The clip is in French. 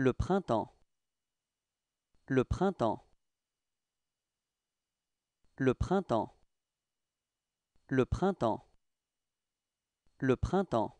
Le printemps. Le printemps. Le printemps. Le printemps. Le printemps.